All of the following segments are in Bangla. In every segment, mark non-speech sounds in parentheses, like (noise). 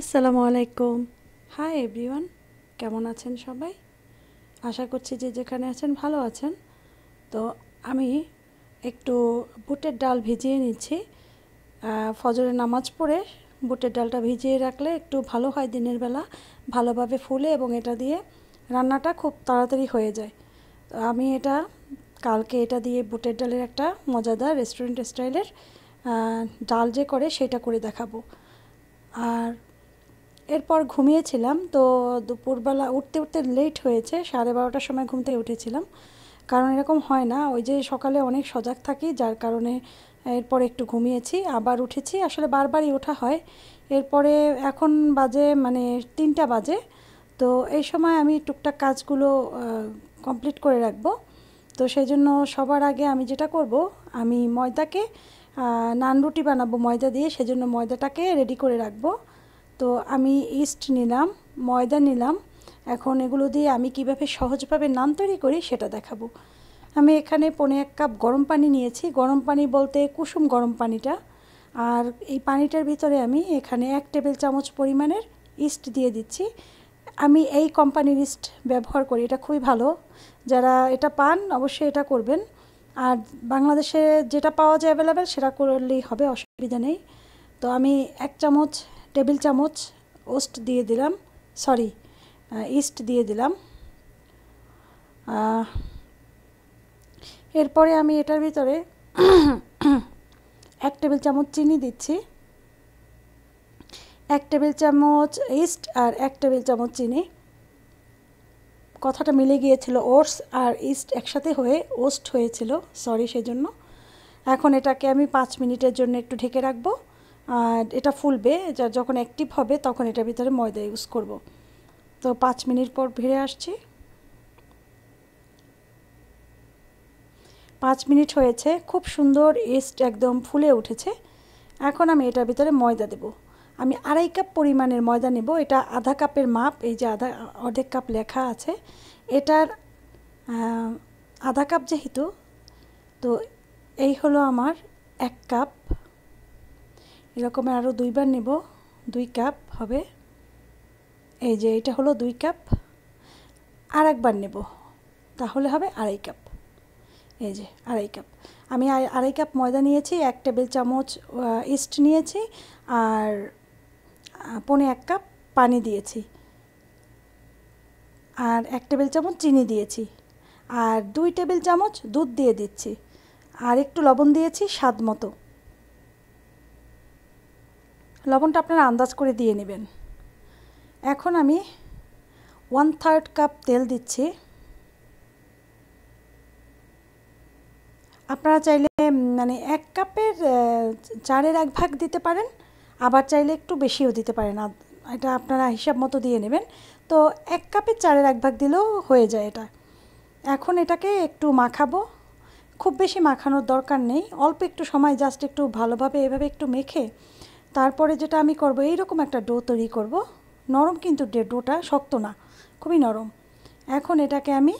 আসসালামু আলাইকুম হাই এভরিওয়ান কেমন আছেন সবাই আশা করছি যে যেখানে আছেন ভালো আছেন তো আমি একটু বুটের ডাল ভিজিয়ে নিচ্ছি ফজরে নামাজ পড়ে বুটের ডালটা ভিজিয়ে রাখলে একটু ভালো হয় দিনের বেলা ভালোভাবে ফুলে এবং এটা দিয়ে রান্নাটা খুব তাড়াতাড়ি হয়ে যায় তো আমি এটা কালকে এটা দিয়ে বুটের ডালের একটা মজাদার রেস্টুরেন্ট স্টাইলের ডাল যে করে সেটা করে দেখাবো আর এরপর ঘুমিয়েছিলাম তো দুপুরবেলা উঠতে উঠতে লেট হয়েছে সাড়ে বারোটার সময় ঘুম থেকে উঠেছিলাম কারণ এরকম হয় না ওই যে সকালে অনেক সজাগ থাকি যার কারণে এরপরে একটু ঘুমিয়েছি আবার উঠেছি আসলে বারবারই ওঠা হয় এরপরে এখন বাজে মানে তিনটা বাজে তো এই সময় আমি টুকটাক কাজগুলো কমপ্লিট করে রাখবো তো সেই জন্য সবার আগে আমি যেটা করব আমি ময়দাকে নান রুটি বানাবো ময়দা দিয়ে সেজন্য ময়দাটাকে রেডি করে রাখবো তো আমি ইস্ট নিলাম ময়দা নিলাম এখন এগুলো দিয়ে আমি কিভাবে সহজভাবে নান তৈরি করি সেটা দেখাবো আমি এখানে পনে এক কাপ গরম পানি নিয়েছি গরম পানি বলতে কুসুম গরম পানিটা আর এই পানিটার ভিতরে আমি এখানে এক টেবিল চামচ পরিমাণের ইস্ট দিয়ে দিচ্ছি আমি এই কোম্পানির ইস্ট ব্যবহার করি এটা খুবই ভালো যারা এটা পান অবশ্যই এটা করবেন আর বাংলাদেশে যেটা পাওয়া যায় অ্যাভেলেবেল সেটা করলেই হবে অসুবিধা নেই তো আমি এক চামচ টেবিল চামচ ওস্ট দিয়ে দিলাম সরি ইস্ট দিয়ে দিলাম এরপরে আমি এটার ভিতরে এক টেবিল চামচ চিনি দিচ্ছি এক টেবিল চামচ ইস্ট আর এক টেবিল চামচ চিনি কথাটা মিলে গিয়েছিল ওটস আর ইস্ট একসাথে হয়ে ওস্ট হয়েছিল সরি সেজন্য এখন এটাকে আমি পাঁচ মিনিটের জন্য একটু ঢেকে রাখবো আর এটা ফুলবে যখন অ্যাক্টিভ হবে তখন এটার ভিতরে ময়দা ইউজ করব তো পাঁচ মিনিট পর ভিড়ে আসছি পাঁচ মিনিট হয়েছে খুব সুন্দর ইস্ট একদম ফুলে উঠেছে এখন আমি এটার ভিতরে ময়দা দেব আমি আড়াই কাপ পরিমাণের ময়দা নেব এটা আধা কাপের মাপ এই যে আধা অর্ধেক কাপ লেখা আছে এটার আধা কাপ যেহেতু তো এই হলো আমার এক কাপ এরকমের আরও দুইবার নেব দুই কাপ হবে এই যে এটা হলো দুই কাপ আর একবার নেব তাহলে হবে আড়াই কাপ এই যে আড়াই কাপ আমি আড়াই কাপ ময়দা নিয়েছি এক টেবিল চামচ ইস্ট নিয়েছি আর পনে এক কাপ পানি দিয়েছি আর এক টেবিল চামচ চিনি দিয়েছি আর দুই টেবিল চামচ দুধ দিয়ে দিচ্ছি আর একটু লবণ দিয়েছি স্বাদ মতো লবণটা আপনারা আন্দাজ করে দিয়ে নেবেন এখন আমি ওয়ান থার্ড কাপ তেল দিচ্ছি আপনারা চাইলে মানে এক কাপের চারের এক ভাগ দিতে পারেন আবার চাইলে একটু বেশিও দিতে পারেন এটা আপনারা হিসাব মতো দিয়ে নেবেন তো এক কাপের চারের এক ভাগ দিলেও হয়ে যায় এটা এখন এটাকে একটু মাখাবো খুব বেশি মাখানোর দরকার নেই অল্প একটু সময় জাস্ট একটু ভালোভাবে এভাবে একটু মেখে তারপরে যেটা আমি করব এইরকম একটা ডো তৈরি করব নরম কিন্তু ডোটা শক্ত না খুবই নরম এখন এটাকে আমি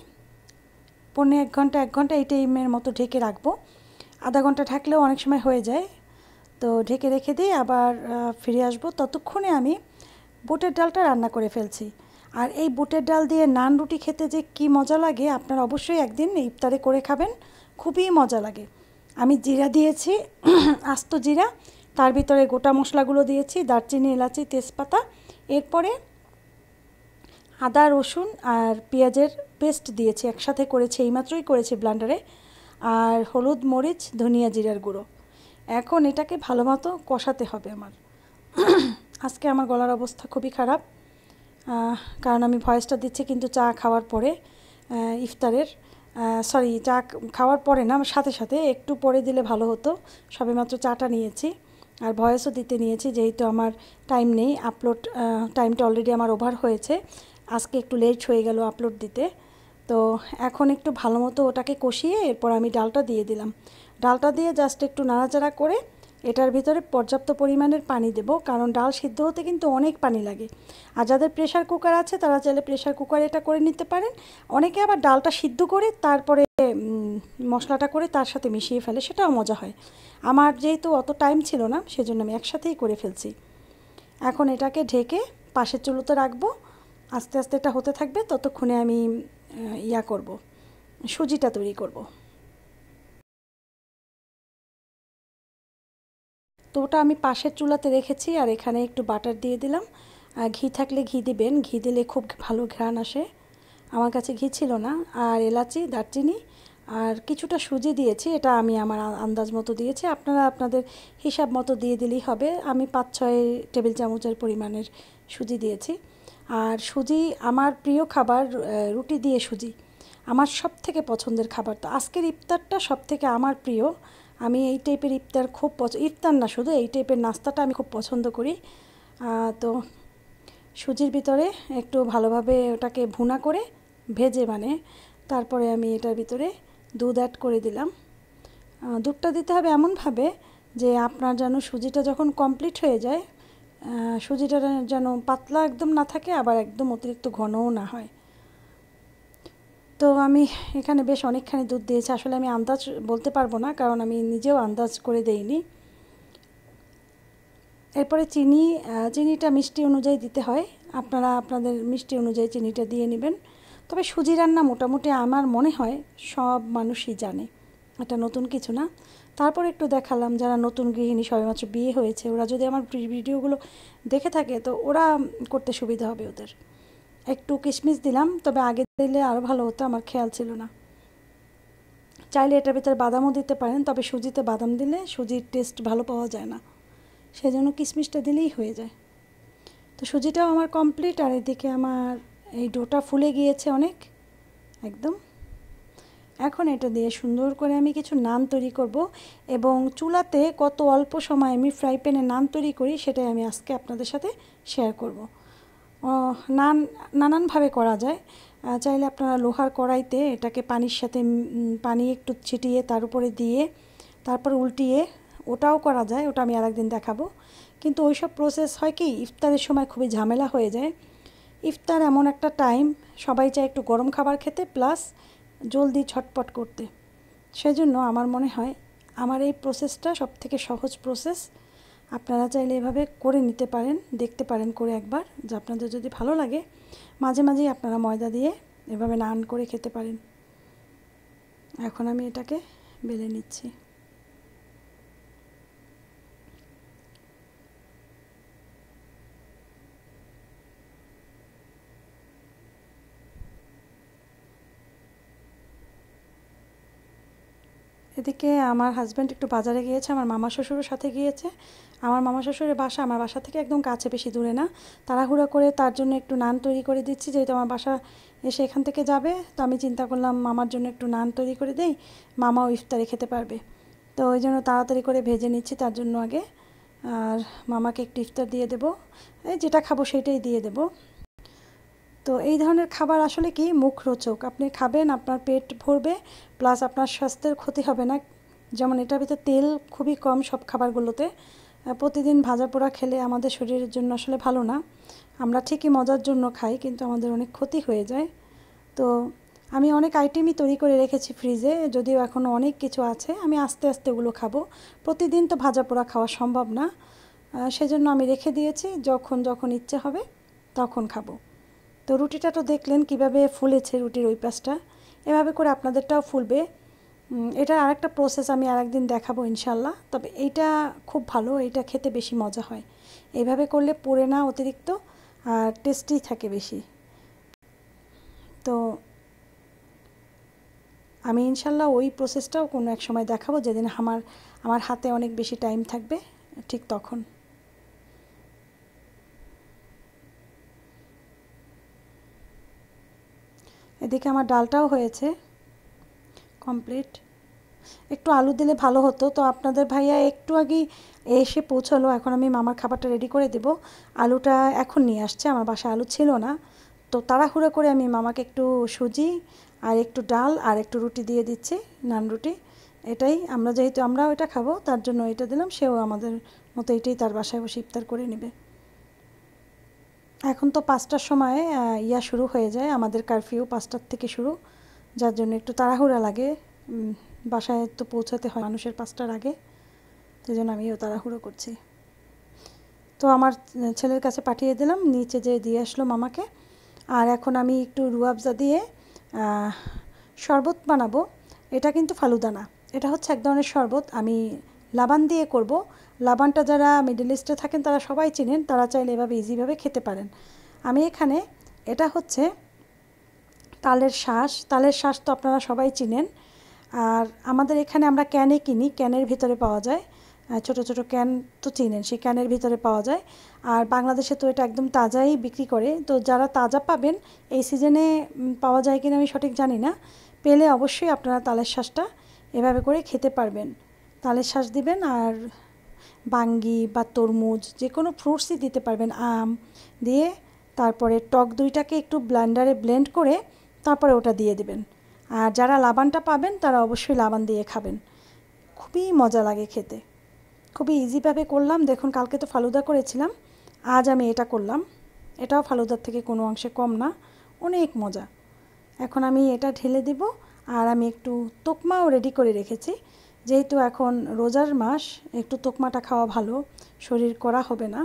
পনেরো এক ঘন্টা এক ঘন্টা এই টাইমের মতো ঢেকে রাখবো আধা ঘন্টা থাকলেও অনেক সময় হয়ে যায় তো ঢেকে রেখে দিয়ে আবার ফিরে আসবো ততক্ষণে আমি বুটের ডালটা রান্না করে ফেলছি আর এই বুটের ডাল দিয়ে নান রুটি খেতে যে কি মজা লাগে আপনার অবশ্যই একদিন ইফতারে করে খাবেন খুবই মজা লাগে আমি জিরা দিয়েছি (clears throat) আস্ত জিরা তার ভিতরে গোটা মশলাগুলো দিয়েছি দারচিনি এলাচি তেজপাতা এরপরে আদা রসুন আর পেঁয়াজের পেস্ট দিয়েছি একসাথে করেছি এইমাত্রই করেছি ব্লান্ডারে আর হলুদ মরিচ ধনিয়া জিরার গুঁড়ো এখন এটাকে ভালো মতো কষাতে হবে আমার আজকে আমার গলার অবস্থা খুবই খারাপ কারণ আমি ভয়েসটা দিচ্ছি কিন্তু চা খাওয়ার পরে ইফতারের সরি চা খাওয়ার পরে না আমার সাথে সাথে একটু পরে দিলে ভালো হতো সবেমাত্র চাটা নিয়েছি আর ভয়েসও দিতে নিয়েছি যেহেতু আমার টাইম নেই আপলোড টাইমটা অলরেডি আমার ওভার হয়েছে আজকে একটু লেট হয়ে গেল আপলোড দিতে তো এখন একটু ভালো মতো ওটাকে কষিয়ে এরপর আমি ডালটা দিয়ে দিলাম ডালটা দিয়ে জাস্ট একটু নাড়াচাড়া করে এটার ভিতরে পর্যাপ্ত পরিমাণের পানি দেব কারণ ডাল সিদ্ধ হতে কিন্তু অনেক পানি লাগে আর যাদের প্রেশার কুকার আছে তারা চাইলে প্রেশার কুকারে এটা করে নিতে পারেন অনেকে আবার ডালটা সিদ্ধ করে তারপরে মশলাটা করে তার সাথে মিশিয়ে ফেলে সেটাও মজা হয় আমার যেহেতু অত টাইম ছিল না সেজন্য আমি একসাথেই করে ফেলছি এখন এটাকে ঢেকে পাশের চুলোতে রাখবো আস্তে আস্তে এটা হতে থাকবে ততক্ষণে আমি ইয়া করব সুজিটা তৈরি করব তো ওটা আমি পাশের চুলাতে রেখেছি আর এখানে একটু বাটার দিয়ে দিলাম ঘি থাকলে ঘি দিবেন ঘি দিলে খুব ভালো ঘ্রাণ আসে আমার কাছে ঘি ছিল না আর এলাচি দারচিনি আর কিছুটা সুজি দিয়েছি এটা আমি আমার আন্দাজ মতো দিয়েছি আপনারা আপনাদের হিসাব মতো দিয়ে দিলেই হবে আমি পাঁচ ছয় টেবিল চামচের পরিমাণের সুজি দিয়েছি আর সুজি আমার প্রিয় খাবার রুটি দিয়ে সুজি আমার সব থেকে পছন্দের খাবার তো আজকের ইফতারটা সব থেকে আমার প্রিয় আমি এই টাইপের ইফতার খুব পছন্দ ইফতার না শুধু এই টাইপের নাস্তাটা আমি খুব পছন্দ করি তো সুজির ভিতরে একটু ভালোভাবে ওটাকে ভুনা করে ভেজে মানে তারপরে আমি এটার ভিতরে দুধ অ্যাড করে দিলাম দুধটা দিতে হবে এমনভাবে যে আপনার যেন সুজিটা যখন কমপ্লিট হয়ে যায় সুজিটা যেন পাতলা একদম না থাকে আবার একদম অতিরিক্ত ঘনও না হয় তো আমি এখানে বেশ অনেকখানি দুধ দিয়েছি আসলে আমি আন্দাজ বলতে পারবো না কারণ আমি নিজেও আন্দাজ করে দেইনি এরপরে চিনি চিনিটা মিষ্টি অনুযায়ী দিতে হয় আপনারা আপনাদের মিষ্টি অনুযায়ী চিনিটা দিয়ে নেবেন তবে সুজি রান্না মোটামুটি আমার মনে হয় সব মানুষই জানে এটা নতুন কিছু না তারপর একটু দেখালাম যারা নতুন গৃহিণী সবেমাত্র বিয়ে হয়েছে ওরা যদি আমার ভিডিওগুলো দেখে থাকে তো ওরা করতে সুবিধা হবে ওদের একটু কিশমিশ দিলাম তবে আগে দিলে আরও ভালো হতো আমার খেয়াল ছিল না চাইলে এটার ভিতরে বাদামও দিতে পারেন তবে সুজিতে বাদাম দিলে সুজির টেস্ট ভালো পাওয়া যায় না সেই জন্য কিশমিশটা দিলেই হয়ে যায় তো সুজিটাও আমার কমপ্লিট আর এদিকে আমার এই ডোটা ফুলে গিয়েছে অনেক একদম এখন এটা দিয়ে সুন্দর করে আমি কিছু নান তৈরি করব এবং চুলাতে কত অল্প সময় আমি ফ্রাই প্যানে নান তৈরি করি সেটাই আমি আজকে আপনাদের সাথে শেয়ার করব। নান নানানভাবে করা যায় চাইলে আপনারা লোহার কড়াইতে এটাকে পানির সাথে পানি একটু ছিটিয়ে তার উপরে দিয়ে তারপর উল্টিয়ে ওটাও করা যায় ওটা আমি আরেকদিন দেখাবো কিন্তু ওই সব প্রসেস হয় কি ইফতারের সময় খুবই ঝামেলা হয়ে যায় ইফতার এমন একটা টাইম সবাই চায় একটু গরম খাবার খেতে প্লাস জলদি ছটপট করতে সেজন্য আমার মনে হয় আমার এই প্রসেসটা সবথেকে সহজ প্রসেস আপনারা চাইলে এভাবে করে নিতে পারেন দেখতে পারেন করে একবার যে আপনাদের যদি ভালো লাগে মাঝে মাঝেই আপনারা ময়দা দিয়ে এভাবে নান করে খেতে পারেন এখন আমি এটাকে বেলে নিচ্ছি এদিকে আমার হাজব্যান্ড একটু বাজারে গিয়েছে আমার মামা শ্বশুরের সাথে গিয়েছে আমার মামা শ্বশুরের বাসা আমার বাসা থেকে একদম কাছে বেশি দূরে না তাড়াহুড়া করে তার জন্য একটু নান তৈরি করে দিচ্ছি যেহেতু আমার বাসা এসে এখান থেকে যাবে তো আমি চিন্তা করলাম মামার জন্য একটু নান তৈরি করে দেই মামাও ইফতারে খেতে পারবে তো ওই জন্য তাড়াতাড়ি করে ভেজে নিচ্ছি তার জন্য আগে আর মামাকে একটু ইফতার দিয়ে দেবো যেটা খাবো সেটাই দিয়ে দেবো তো এই ধরনের খাবার আসলে কি মুখরোচক আপনি খাবেন আপনার পেট ভরবে প্লাস আপনার স্বাস্থ্যের ক্ষতি হবে না যেমন এটার ভিতরে তেল খুবই কম সব খাবারগুলোতে প্রতিদিন ভাজা পোড়া খেলে আমাদের শরীরের জন্য আসলে ভালো না আমরা ঠিকই মজার জন্য খাই কিন্তু আমাদের অনেক ক্ষতি হয়ে যায় তো আমি অনেক আইটেমই তৈরি করে রেখেছি ফ্রিজে যদিও এখনও অনেক কিছু আছে আমি আস্তে আস্তে ওগুলো খাবো প্রতিদিন তো ভাজা পোড়া খাওয়া সম্ভব না সেজন্য আমি রেখে দিয়েছি যখন যখন ইচ্ছে হবে তখন খাবো তো রুটিটা তো দেখলেন কিভাবে ফুলেছে রুটির ওই পাশটা এভাবে করে আপনাদেরটাও ফুলবে এটা আরেকটা প্রসেস আমি আরেকদিন দেখাবো ইনশাল্লাহ তবে এইটা খুব ভালো এটা খেতে বেশি মজা হয় এইভাবে করলে পড়ে না অতিরিক্ত আর টেস্টি থাকে বেশি তো আমি ইনশাল্লাহ ওই প্রসেসটাও কোনো এক সময় দেখাবো যেদিন আমার আমার হাতে অনেক বেশি টাইম থাকবে ঠিক তখন এদিকে আমার ডালটাও হয়েছে কমপ্লিট একটু আলু দিলে ভালো হতো তো আপনাদের ভাইয়া একটু আগে এসে পৌঁছলো এখন আমি মামার খাবারটা রেডি করে দেব আলুটা এখন নিয়ে আসছে আমার বাসায় আলু ছিল না তো তাড়াহুড়ো করে আমি মামাকে একটু সুজি আর একটু ডাল আর একটু রুটি দিয়ে দিচ্ছি নান রুটি এটাই আমরা যেহেতু আমরাও এটা খাবো তার জন্য এটা দিলাম সেও আমাদের মতো এটাই তার বাসায় বসে ইফতার করে নেবে এখন তো পাঁচটার সময় ইয়া শুরু হয়ে যায় আমাদের কারফিউ পাঁচটার থেকে শুরু যার জন্য একটু তাড়াহুড়া লাগে বাসায় তো পৌঁছাতে হয় মানুষের পাঁচটার আগে সেই জন্য আমিও তাড়াহুড়ো করছি তো আমার ছেলের কাছে পাঠিয়ে দিলাম নিচে যে দিয়ে আসলো মামাকে আর এখন আমি একটু রুয়াবজা দিয়ে শরবত বানাবো এটা কিন্তু ফালুদানা এটা হচ্ছে এক ধরনের শরবত আমি লাবান দিয়ে করব লাবানটা যারা মিডল ইস্টে থাকেন তারা সবাই চিনেন তারা চাইলে এভাবে ইজিভাবে খেতে পারেন আমি এখানে এটা হচ্ছে তালের শ্বাস তালের শ্বাস তো আপনারা সবাই চিনেন আর আমাদের এখানে আমরা ক্যানে কিনি ক্যানের ভিতরে পাওয়া যায় ছোট ছোট ক্যান তো চিনেন সেই ক্যানের ভিতরে পাওয়া যায় আর বাংলাদেশে তো এটা একদম তাজাই বিক্রি করে তো যারা তাজা পাবেন এই সিজনে পাওয়া যায় কিনা আমি সঠিক জানি না পেলে অবশ্যই আপনারা তালের শ্বাসটা এভাবে করে খেতে পারবেন তালের শ্বাস দিবেন আর বাঙ্গি বা তরমুজ যে কোনো ফ্রুটসই দিতে পারবেন আম দিয়ে তারপরে টক দুইটাকে একটু ব্লান্ডারে ব্লেন্ড করে তারপরে ওটা দিয়ে দেবেন আর যারা লাবানটা পাবেন তারা অবশ্যই লাবান দিয়ে খাবেন খুবই মজা লাগে খেতে খুবই ইজিভাবে করলাম দেখুন কালকে তো ফালুদা করেছিলাম আজ আমি এটা করলাম এটাও ফালুদার থেকে কোনো অংশে কম না অনেক মজা এখন আমি এটা ঢেলে দেব আর আমি একটু তোকমাও রেডি করে রেখেছি যেহেতু এখন রোজার মাস একটু তোকমাটা খাওয়া ভালো শরীর করা হবে না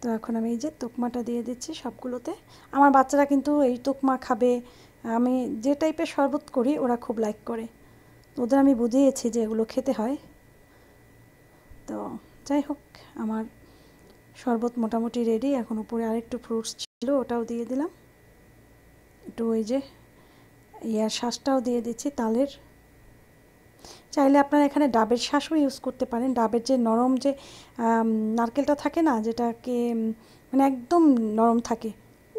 তো এখন আমি এই যে তোকমাটা দিয়ে দিচ্ছি সবগুলোতে আমার বাচ্চারা কিন্তু এই তোকমা খাবে আমি যে টাইপের শরবত করি ওরা খুব লাইক করে ওদের আমি বুঝিয়েছি যে এগুলো খেতে হয় তো যাই হোক আমার শরবত মোটামুটি রেডি এখন উপরে আরেকটু ফ্রুটস ছিল ওটাও দিয়ে দিলাম একটু ওই যে ইয়ার শ্বাসটাও দিয়ে দিচ্ছি তালের চাইলে আপনারা এখানে ডাবের শ্বাসও ইউজ করতে পারেন ডাবের যে নরম যে নারকেলটা থাকে না যেটাকে মানে একদম নরম থাকে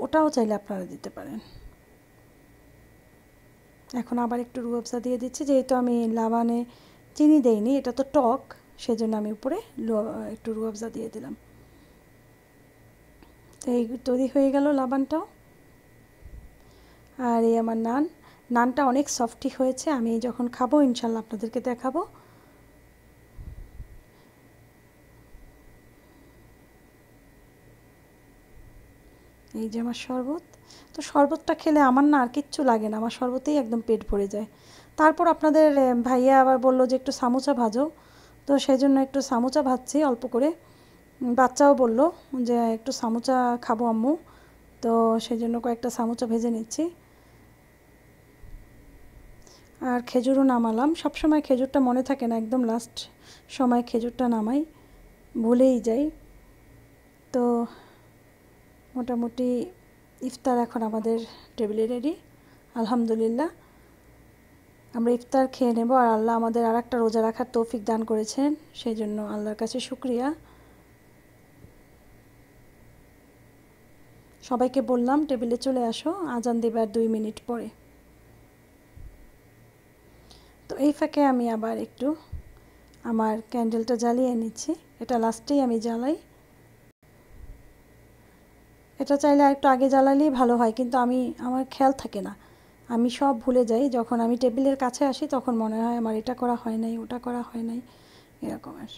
ওটাও চাইলে আপনারা দিতে পারেন এখন আবার একটু রুয়াবসা দিয়ে দিচ্ছি যেহেতু আমি লাবানে চিনি দেইনি এটা তো টক সেজন্য আমি উপরে একটু রুয়াবসা দিয়ে দিলাম তো এই তৈরি হয়ে গেল লাবানটাও আর এই আমার নান নানটা অনেক সফটি হয়েছে আমি যখন খাবো ইনশাল্লাহ আপনাদেরকে দেখাবো এই যে আমার শরবত তো শরবতটা খেলে আমার না আর কিচ্ছু লাগে না আমার শরবতেই একদম পেট ভরে যায় তারপর আপনাদের ভাইয়া আবার বলল যে একটু সামোচা ভাজো তো সেই জন্য একটু সামোচা ভাজছি অল্প করে বাচ্চাও বলল যে একটু সামোচা খাবো আম্মু তো সেই জন্য কয়েকটা সামোচা ভেজে নিচ্ছি আর খেজুরও নামালাম সবসময় খেজুরটা মনে থাকে না একদম লাস্ট সময় খেজুরটা নামাই ভুলেই যাই তো মোটামুটি ইফতার এখন আমাদের টেবিলে রেডি আলহামদুলিল্লাহ আমরা ইফতার খেয়ে নেব আর আল্লাহ আমাদের আর একটা রোজা রাখার তৌফিক দান করেছেন সেই জন্য আল্লাহর কাছে শুক্রিয়া সবাইকে বললাম টেবিলে চলে আসো আজান দেবার দুই মিনিট পরে এই ফাঁকে আমি আবার একটু আমার ক্যান্ডেলটা জ্বালিয়ে নিচ্ছি এটা লাস্টেই আমি জ্বালাই এটা চাইলে একটু আগে জ্বালালেই ভালো হয় কিন্তু আমি আমার খেয়াল থাকে না আমি সব ভুলে যাই যখন আমি টেবিলের কাছে আসি তখন মনে হয় আমার এটা করা হয় নাই ওটা করা হয় নাই এরকম আর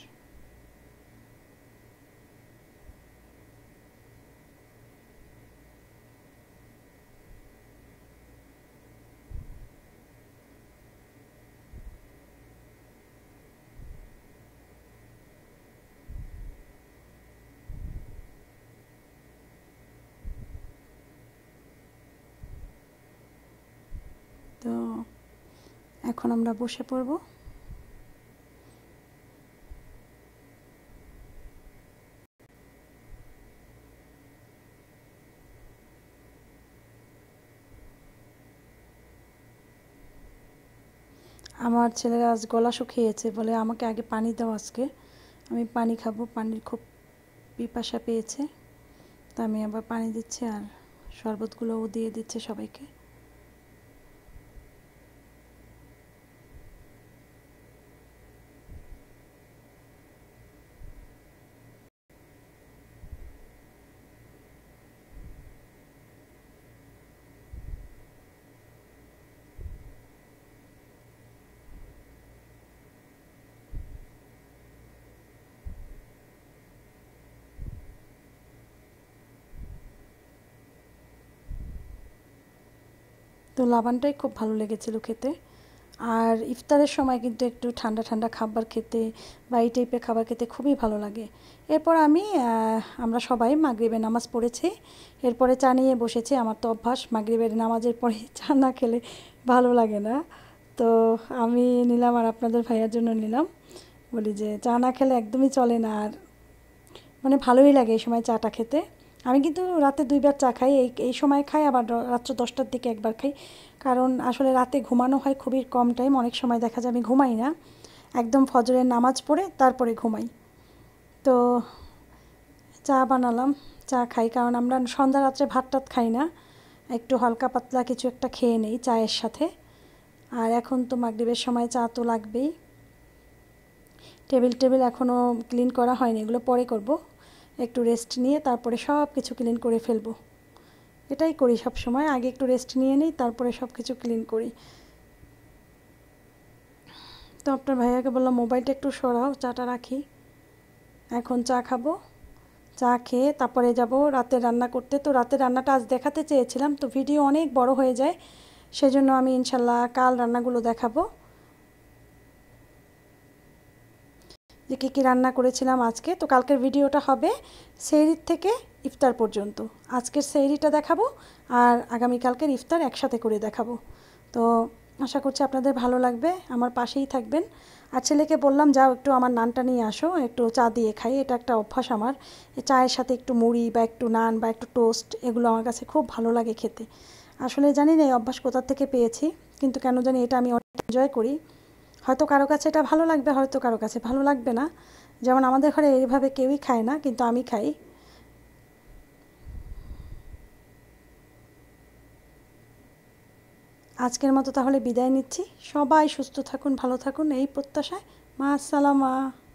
তো এখন আমরা বসে পড়ব আমার ছেলেরা আজ গলা শুকিয়েছে বলে আমাকে আগে পানি দাও আজকে আমি পানি খাবো পানির খুব পিপাসা পেয়েছে তা আমি আবার পানি দিচ্ছি আর শরবতগুলোও দিয়ে দিচ্ছে সবাইকে তো লাবানটাই খুব ভালো লেগেছিল খেতে আর ইফতারের সময় কিন্তু একটু ঠান্ডা ঠান্ডা খাবার খেতে বা এই টাইপের খাবার খেতে খুবই ভালো লাগে এরপর আমি আমরা সবাই মাগরীবের নামাজ পড়েছি এরপরে চা নিয়ে বসেছি আমার তো অভ্যাস মাগরীবের নামাজের পরে (laughs) চা না খেলে ভালো লাগে না তো আমি নিলাম আর আপনাদের ভাইয়ার জন্য নিলাম বলি যে চা না খেলে একদমই চলে না আর মানে ভালোই লাগে এই সময় চাটা খেতে আমি কিন্তু রাতে দুইবার চা খাই এই এই সময় খাই আবার রাত্র দশটার দিকে একবার খাই কারণ আসলে রাতে ঘুমানো হয় খুবই কম টাইম অনেক সময় দেখা যায় আমি ঘুমাই না একদম ফজরের নামাজ পড়ে তারপরে ঘুমাই তো চা বানালাম চা খাই কারণ আমরা সন্ধ্যা রাত্রে ভাত টাত খাই না একটু হালকা পাতলা কিছু একটা খেয়ে নেই চায়ের সাথে আর এখন তো মাগরীবের সময় চা তো লাগবেই টেবিল টেবিল এখনও ক্লিন করা হয়নি এগুলো পরে করবো একটু রেস্ট নিয়ে তারপরে সব কিছু ক্লিন করে ফেলবো এটাই করি সব সময় আগে একটু রেস্ট নিয়ে নিই তারপরে সব কিছু ক্লিন করি তো আপনার ভাইয়াকে বললাম মোবাইলটা একটু সরাও চাটা রাখি এখন চা খাবো চা খেয়ে তারপরে যাব রাতে রান্না করতে তো রাতে রান্নাটা আজ দেখাতে চেয়েছিলাম তো ভিডিও অনেক বড় হয়ে যায় সেজন্য আমি ইনশাল্লাহ কাল রান্নাগুলো দেখাবো যে কী কী রান্না করেছিলাম আজকে তো কালকের ভিডিওটা হবে সেইরির থেকে ইফতার পর্যন্ত আজকের সেইরিটা দেখাবো আর আগামীকালকের ইফতার একসাথে করে দেখাবো তো আশা করছি আপনাদের ভালো লাগবে আমার পাশেই থাকবেন আর ছেলেকে বললাম যাও একটু আমার নানটা নিয়ে আসো একটু চা দিয়ে খাই এটা একটা অভ্যাস আমার চায়ের সাথে একটু মুড়ি বা একটু নান বা একটু টোস্ট এগুলো আমার কাছে খুব ভালো লাগে খেতে আসলে জানি না এই অভ্যাস কোথার থেকে পেয়েছি কিন্তু কেন জানি এটা আমি অনেক এনজয় করি হয়তো কারো কাছে এটা ভালো লাগবে হয়তো কারো কাছে ভালো লাগবে না যেমন আমাদের ঘরে এইভাবে কেউই খায় না কিন্তু আমি খাই আজকের মতো তাহলে বিদায় নিচ্ছি সবাই সুস্থ থাকুন ভালো থাকুন এই প্রত্যাশায় মা আসসালামা